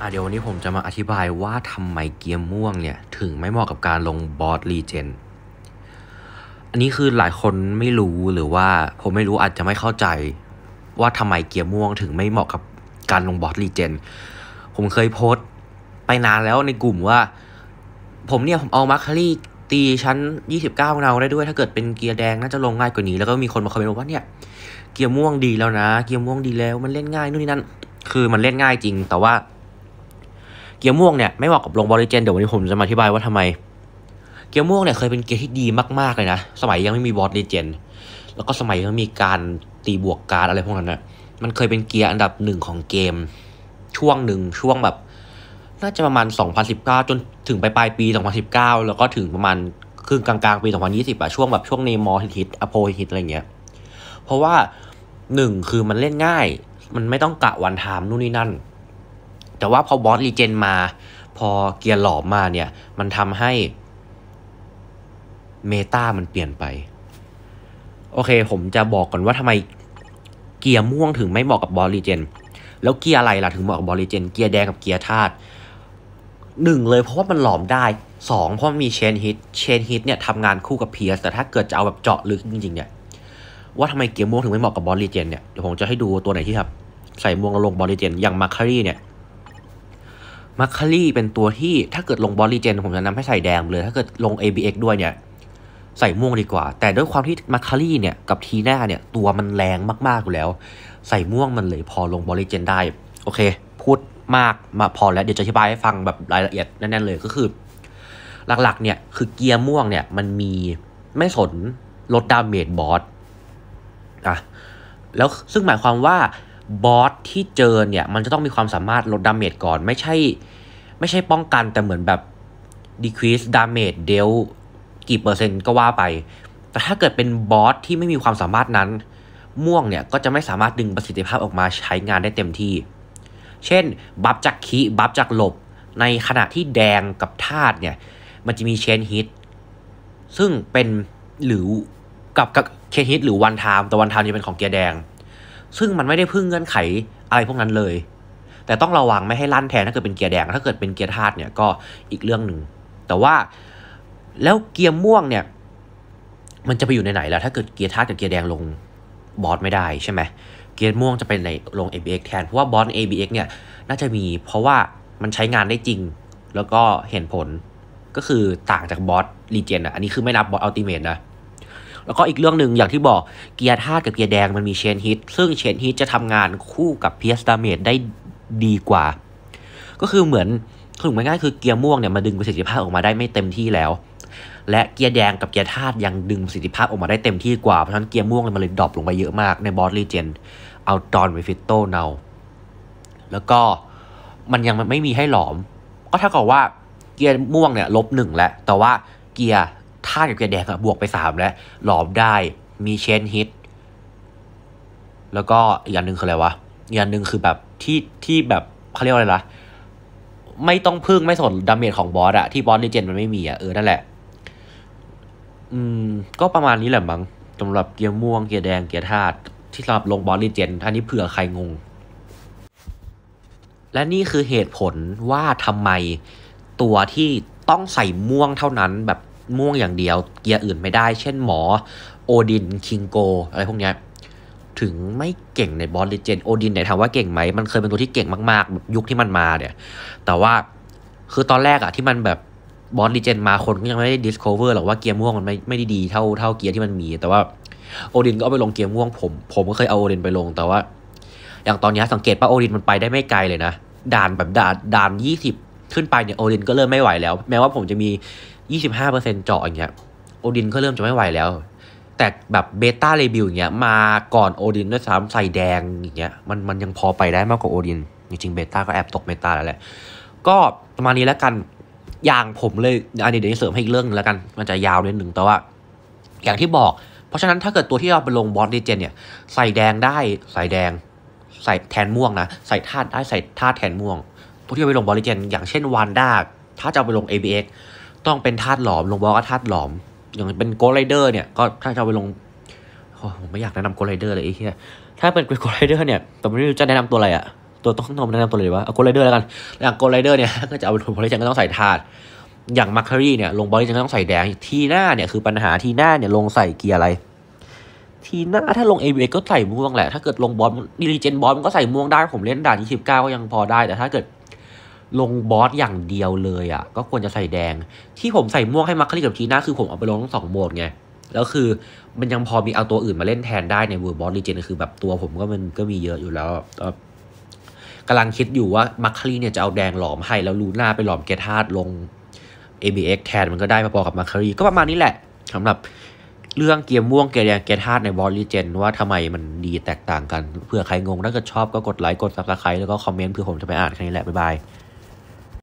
อ่ะเดี๋ยววันนี้ผมจะมาอธิบายว่าทำไมเกียร์ม่วงเนี่ยถึงไม่เหมาะกับการลงบอสรีเจนอันนี้คือหลายคนไม่รู้หรือว่าผมไม่รู้อาจจะไม่เข้าใจว่าทำไมเกียร์ม่วงถึงไม่เหมาะกับการลงบอสรีเจน ผมเคยโพสต์ไปนานแล้วในกลุ่มว่า ผมเนี่ยผมเอามาร์คารีตีชั้น 29เราได้ด้วยถ้าเกิดเป็นเกียร์แดงน่าจะลงง่ายกว่านี้ แล้วก็มีคนมาคอมเมนต์ว่าเนี่ยเกียร์ม่วงดีแล้วนะ เกียร์ม่วงดีแล้ว มันเล่นง่ายนู่นนี่นั่นคือมันเล่นง่ายจริง แต่ว่าเกียร์ม่วงเนี่ยไม่เหมาะกับลงบริเจนเดี๋ยววันนี้ผมจะมาอธิบายว่าทำไมเกียร์ม่วงเนี่ยเคยเป็นเกียร์ที่ดี มากๆเลยนะ สมัยยังไม่มีบอลลิเจนแล้วก็สมัยยังมีการตีบวกการอะไรพวกนั้นนะมันเคยเป็นเกียร์อันดับหนึ่งของเกม ช่วงหนึ่งช่วงแบบ น่าจะประมาณ 2019 จนถึงปลายปี 2019 แล้วก็ถึงประมาณครึ่งกลางๆปี2020อะช่วงแบบ ช่วงเนมอฮิตอโพฮิตอะไรเงี้ยเพราะว่าหนึ่งคือมันเล่นง่าย มันไม่ต้องกะวันทามนู่นนี่นั่นแต่ว่าพอบอสรีเจนมา พอเกียร์หลอม มาเนี่ย มันทำให้เมตามันเปลี่ยนไป โอเคผมจะบอกก่อนว่าทำไมเกียร์ม่วงถึงไม่เหมาะกับบอสรีเจนแล้วเกียร์อะไรล่ะ ถึงเหมาะกับบอสรีเจนเกียร์แดงกับเกียร์ธาตุหนึ่งเลยเพราะว่ามันหลอมได้สองเพราะมีเชนฮิตเชนฮิตเนี่ยทำงานคู่กับเพียสแต่ถ้าเกิดจะเอาแบบเจาะลึกจริงๆเนี่ยว่าทำไมเกียร์ม่วงถึงไม่เหมาะกับบอลลีเจนเนี่ยเดี๋ยวผมจะให้ดูตัวไหนที่ครับใส่ม่วงแล้วลงบอลลีเจนอย่างมาคารีเนี่ยมัคคารีเป็นตัวที่ถ้าเกิดลงบอลลีเจนผมจะนำให้ใส่แดงเลย ถ้าเกิดลง ABX ด้วยเนี่ย ใส่ม่วงดีกว่า แต่ด้วยความที่มัคคารีเนี่ยกับทีหน้าเนี่ยตัวมันแรงมากๆอยู่แล้ว ใส่ม่วงมันเลยพอลงบอลลีเจนได้ โอเค พูดมากมาพอแล้ว เดี๋ยวจะอธิบายให้ฟังแบบรายละเอียดแน่นๆเลย ก็คือ หลักๆ เนี่ยคือเกียร์ม่วงเนี่ยมันมีไม่สนลดดาเมจบอสอ่ะ แล้วซึ่งหมายความว่าบอสที่เจอเนี่ยมันจะต้องมีความสามารถลดดาเมจก่อนไม่ใช่ไม่ใช่ป้องกันแต่เหมือนแบบ decrease damage เดลกี่เปอร์เซ็นต์ก็ว่าไป แต่ถ้าเกิดเป็นบอสที่ไม่มีความสามารถนั้น ม่วงเนี่ยก็จะไม่สามารถดึงประสิทธิภาพออกมาใช้งานได้เต็มที่ เช่น บัฟจากขีบัฟจากหลบในขณะที่แดงกับธาตุเนี่ยมันจะมีเชนฮิตซึ่งเป็นหรือกับกับเชนฮิตหรือวันไทม์แต่วันไทม์จะเป็นของเกียร์แดงซึ่งมันไม่ได้พึ่งเงื่อนไขอะไรพวกนั้นเลย แต่ต้องระวังไม่ให้ลั่นแทนถ้าเกิดเป็นเกียร์แดง ถ้าเกิดเป็นเกียร์ธาตุเนี่ยก็อีกเรื่องหนึ่ง แต่ว่าแล้วเกียร์ม่วงเนี่ย มันจะไปอยู่ในไหนล่ะถ้าเกิดเกียร์ธาตุกับเกียร์แดงลงบอสไม่ได้ใช่ไหมเกียร์ม่วงจะไปไหในลง ABX แทน เพราะว่าบอส ABX เนี่ยน่าจะมีเพราะว่ามันใช้งานได้จริง แล้วก็เห็นผลก็คือต่างจากบอสรีเจนอ่ะอันนี้คือไม่นับบอสอัลติเมทนะแล้วก็อีกเรื่องหนึ่งอย่างที่บอก เกียร์ธาตุกับเกียร์แดงมันมีเชนฮิต ซึ่งเชนฮิตจะทำงานคู่กับเพียสตาเมดได้ดีกว่าก็คือเหมือนสรุปง่ายๆคือเกียร์ม่วงเนี่ยมาดึงประสิทธิภาพออกมาได้ไม่เต็มที่แล้ว และเกียร์แดงกับเกียร์ธาตุยังดึงประสิทธิภาพออกมาได้เต็มที่กว่า เพราะฉะนั้นเกียร์ม่วงมันเลยดรอปลงไปเยอะมากในบอสลีเจนเอาตอนไปฟิตโตเนาแล้วก็มันยังไม่มีให้หลอมก็เท่ากับว่าเกียร์ม่วงเนี่ยลบหนึ่งแล้วแต่ว่าเกียร์ถ้ากับเกียร์แดงอะบวกไปสามแล้วหลอมได้มีเชนฮิต แล้วก็อีกอันหนึ่งคืออะไรวะอีกอันหนึ่งคือแบบที่ที่แบบเขาเรียกว่าอะไรล่ะไม่ต้องพึ่งไม่สนดาเมจของ บอสอะที่ บอสเลเจนมันไม่มีอะเออนั่นแหละ อืมก็ประมาณนี้แหละมั้งสำหรับเกียร์ม่วงเกียร์แดงเกียร์ธาตุที่สำหรับลงบอสเลเจนอันนี้เผื่อใครงง และนี่คือเหตุผลว่าทำไมตัวที่ต้องใส่ม่วงเท่านั้นแบบม่วงอย่างเดียวเกียร์อื่นไม่ได้เช่นหมอโอดินคิงโกอะไรพวกเนี้ยถึงไม่เก่งในบอลลิเจนโอดินเนี่ยถามว่าเก่งไหมมันเคยเป็นตัวที่เก่งมากๆแบบยุคที่มันมาเนี่ยแต่ว่าคือตอนแรกอะที่มันแบบบอลลีเจนมาคนก็ยังไม่ได้ดิสคอเวอร์หรอกว่าเกียร์ม่วงมันไม่ไม่ดีเท่าเท่าเกียร์ที่มันมี แต่ว่าโอดินก็ไปลงเกียร์ม่วงผม ผมก็เคยเอาโอดินไปลงแต่ว่า อย่างตอนนี้สังเกตป่ะโอดินมันไปได้ไม่ไกลเลยนะด่านแบบด่านด่านยี่สิบขึ้นไปเนี่ยโอดินก็เริ่มไม่ไหวแล้ว แม้ว่าผมจะมียี่สิบห้าเปอร์์เเซ็นตจาะอย่างเงี้ยโอดินก็เริ่มจะไม่ไหวแล้ว แต่แบบเบต้าเรบิวอย่างเงี้ยมาก่อนโอดินด้วยซ้ำใส่แดงอย่างเงี้ยมันมันยังพอไปได้มากกว่าโอดิน จริงๆเบต้าก็แอบตกเบต้าแล้วแหละ ก็ประมาณนี้แล้วกัน อย่างผมเลยอันนี้เดี๋ยวเสริมให้อีกเรื่องนึงแล้วกัน มันจะยาวนิดหนึ่ง แต่ว่า อย่างที่บอก เพราะฉะนั้นถ้าเกิดตัวที่เราไปลงบอสดีเจนเนี่ยใส่แดงได้ใส่แดง ใส่แทนม่วงนะใส่ธาตุได้ใส่ธาตุแทนม่วงตัวที่เราไปลงบอสดีเจน อย่างเช่นวานด้าถ้าจะไปลง ABX ต้องเป็นธาตุหลอมลงบอลก็ธาตุหลอม อย่างเป็นโกลไรเดอร์เนี่ย ก็ถ้าจะไปลง ผมไม่อยากแนะนำโกลไรเดอร์เลยไอ้เหี้ยถ้าเป็นโกลไรเดอร์เนี่ยแต่ไม่รู้จะแนะนำตัวอะไรอะ ตัวต้องต้แนะนำตัวเลยว่าเอาโกลไรเดอร์แล้วกัน อย่างโกลไรเดอร์เนี่ย ก็จะเอาไปลงบริจังก็ต้องใส่ธาตุอย่างมาร์คารีเนี่ยลงบอลจังก็ต้องใส่แดง ทีหน้าเนี่ยคือปัญหาทีหน้าเนี่ยลงใส่เกียร์อะไร ทีหน้าถ้าลง a อ a ก็ใส่ม่วงแหละ ถ้าเกิดลงบอลดีเจนบอลมันก็ใส่ม่วงได้ ผมเล่นด่านยี่สิบเก้าก็ยังพอได้แต่ถ้าเกิดลงบอสอย่างเดียวเลยอะ่ะ ก็ควรจะใส่แดง ที่ผมใส่ม่วงให้มาคลิกับทีน่าคือผมเอาไปลงทั้งสองโหมดไง แล้วคือมันยังพอมีเอาตัวอื่นมาเล่นแทนได้ในเวอร์บอสลีเจนคือแบบตัวผมก็มันก็มีเยอะอยู่แล้วกำลังคิดอยู่ว่ามาคคลีเนี่ยจะเอาแดงหลอมให้แล้วลูน่าไปหลอมเกทาดลง ABX แทนมันก็ได้พอๆกับมาคลีก็ประมาณนี้แหละสำหรับเรื่องเกียร์ม่วงเกียร์แดงเกทาดในบอสลีเจนว่าทำไมมันดีแตกต่างกันเผื่อใครงงถ้าเกิดชอบก็กดไลค์กดซับสไครต์แล้วก็คอมเมนต์เพื่อผมจะไปอ่านแค่นี้แหละบ๊ายบาย